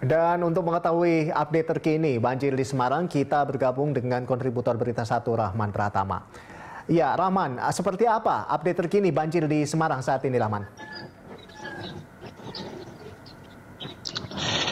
Dan untuk mengetahui update terkini banjir di Semarang, kita bergabung dengan kontributor Berita Satu Rahman Pratama. Ya, Rahman, seperti apa update terkini banjir di Semarang saat ini, Rahman?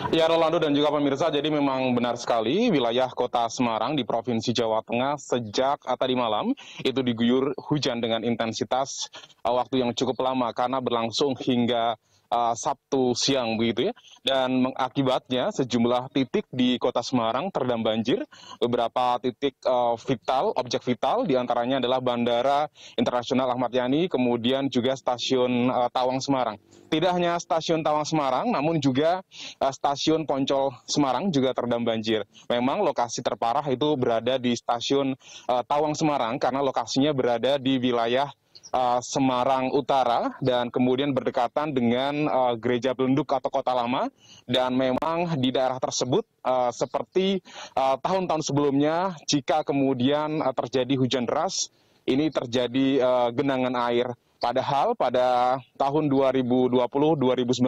Ya Rolando dan juga pemirsa, jadi memang benar sekali wilayah kota Semarang di Provinsi Jawa Tengah sejak tadi malam itu diguyur hujan dengan intensitas uh, waktu yang cukup lama karena berlangsung hingga uh, Sabtu siang begitu ya. Dan mengakibatnya sejumlah titik di kota Semarang terendam banjir. Beberapa titik uh, vital, objek vital diantaranya adalah Bandara Internasional Ahmad Yani, kemudian juga stasiun uh, Tawang Semarang. Tidak hanya stasiun Tawang Semarang, namun juga uh, stasiun Poncol Semarang juga terendam banjir. Memang lokasi terparah itu berada di stasiun uh, Tawang Semarang karena lokasinya berada di wilayah uh, Semarang Utara dan kemudian berdekatan dengan uh, Gereja Belenduk atau Kota Lama dan memang di daerah tersebut uh, seperti tahun-tahun uh, sebelumnya jika kemudian uh, terjadi hujan deras ini terjadi uh, genangan air. Padahal pada tahun 2020-2019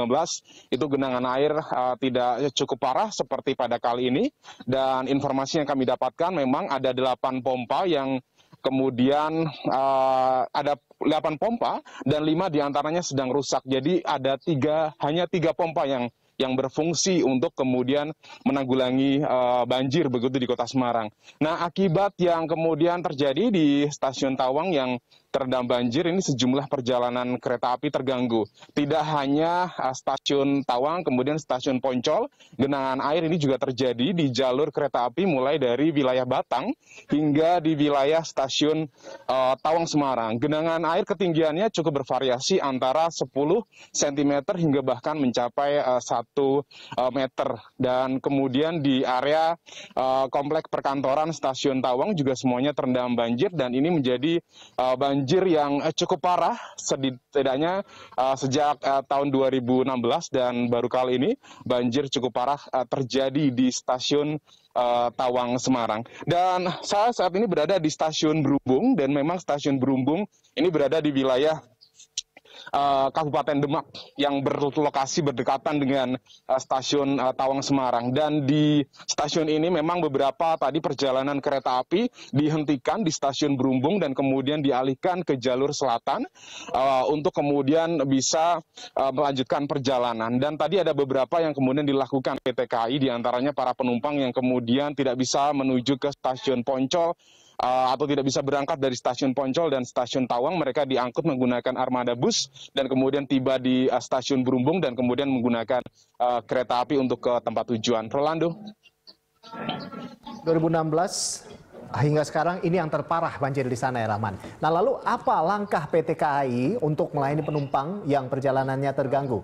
itu genangan air uh, tidak cukup parah seperti pada kali ini dan informasi yang kami dapatkan memang ada delapan pompa yang kemudian uh, ada 8 pompa dan 5 diantaranya sedang rusak. Jadi ada tiga hanya tiga pompa yang yang berfungsi untuk kemudian menanggulangi uh, banjir begitu di Kota Semarang. Nah, akibat yang kemudian terjadi di Stasiun Tawang yang terendam banjir ini sejumlah perjalanan kereta api terganggu. Tidak hanya eh, stasiun Tawang, kemudian stasiun Poncol, genangan air ini juga terjadi di jalur kereta api mulai dari wilayah Batang hingga di wilayah stasiun uh, Tawang Semarang. Genangan air ketinggiannya cukup bervariasi antara 10 cm hingga bahkan mencapai uh, 1 uh, meter. Dan kemudian di area uh, komplek perkantoran stasiun Tawang juga semuanya terendam banjir dan ini menjadi uh, banjir banjir yang eh, cukup parah setidaknya uh, sejak uh, tahun 2016 dan baru kali ini banjir cukup parah uh, terjadi di stasiun uh, Tawang Semarang. Dan saya saat ini berada di stasiun Berumbung dan memang stasiun Berumbung ini berada di wilayah Eh, Kabupaten Demak yang berlokasi berdekatan dengan eh, stasiun eh, Tawang Semarang. Dan di stasiun ini memang beberapa tadi perjalanan kereta api dihentikan di stasiun Berumbung dan kemudian dialihkan ke jalur selatan untuk kemudian bisa melanjutkan perjalanan. Dan tadi ada beberapa yang kemudian dilakukan PT KAI diantaranya para penumpang yang kemudian tidak bisa menuju ke stasiun Poncol Eh, atau tidak bisa berangkat dari stasiun Poncol dan stasiun Tawang, mereka diangkut menggunakan armada bus dan kemudian tiba di eh, stasiun Berumbung dan kemudian menggunakan eh, kereta api untuk ke tempat tujuan. Rolando. 2016 hingga sekarang ini yang terparah banjir di sana ya Rahman. Nah lalu apa langkah PT KAI untuk melayani penumpang yang perjalanannya terganggu?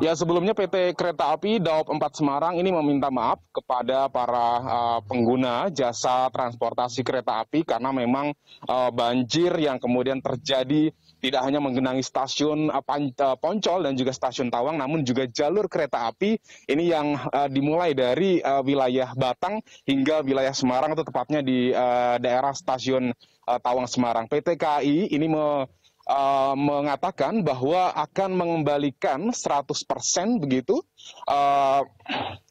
Ya sebelumnya PT Kereta Api Daop 4 Semarang ini meminta maaf kepada para uh, pengguna jasa transportasi kereta api karena memang uh, banjir yang kemudian terjadi tidak hanya menggenangi stasiun eh, Poncol dan juga stasiun Tawang namun juga jalur kereta api ini yang dimulai dari wilayah Batang hingga wilayah Semarang atau tepatnya di daerah stasiun Tawang Semarang. PT KAI ini me uh, mengatakan bahwa akan mengembalikan 100% begitu uh,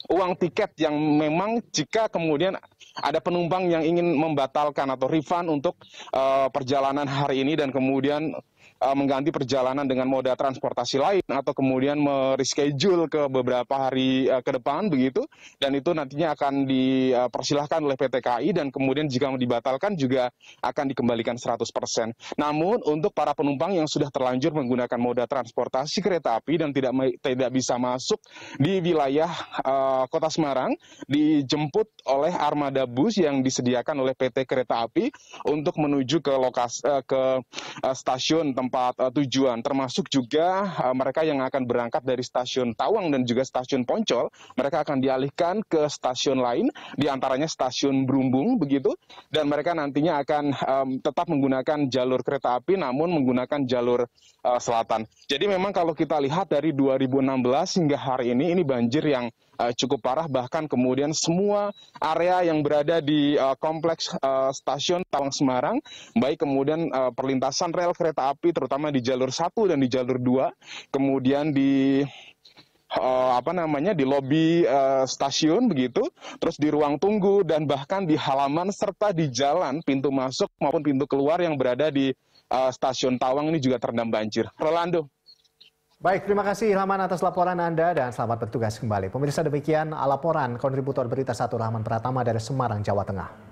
uang tiket yang memang jika kemudian ada penumpang yang ingin membatalkan atau refund untuk uh, perjalanan hari ini dan kemudian uh, mengganti perjalanan dengan moda transportasi lain atau kemudian mereschedule ke beberapa hari uh, ke depan begitu dan itu nantinya akan dipersilahkan eh, oleh PT KAI dan kemudian jika dibatalkan juga akan dikembalikan 100%. Namun untuk para penumpang yang sudah terlanjur menggunakan moda transportasi kereta api dan tidak tidak bisa masuk di wilayah uh, Kota Semarang dijemput oleh armada bus yang disediakan oleh PT Kereta Api untuk menuju ke lokasi uh, ke uh, stasiun tempat empat uh, tujuan, termasuk juga uh, mereka yang akan berangkat dari stasiun Tawang dan juga stasiun Poncol, mereka akan dialihkan ke stasiun lain, diantaranya stasiun Brumbung begitu, dan mereka nantinya akan um, tetap menggunakan jalur kereta api, namun menggunakan jalur uh, selatan. Jadi memang kalau kita lihat dari 2016 hingga hari ini, ini banjir yang Eh, cukup parah bahkan kemudian semua area yang berada di uh, kompleks uh, stasiun Tawang Semarang baik kemudian uh, perlintasan rel kereta api terutama di jalur 1 dan di jalur 2 kemudian di uh, apa namanya di lobi uh, stasiun begitu, terus di ruang tunggu dan bahkan di halaman serta di jalan pintu masuk maupun pintu keluar yang berada di uh, stasiun Tawang ini juga terendam banjir. Rolando. Baik, terima kasih Ilhaman atas laporan Anda dan selamat bertugas kembali. Pemirsa demikian laporan kontributor berita satu Rahman Pratama dari Semarang, Jawa Tengah.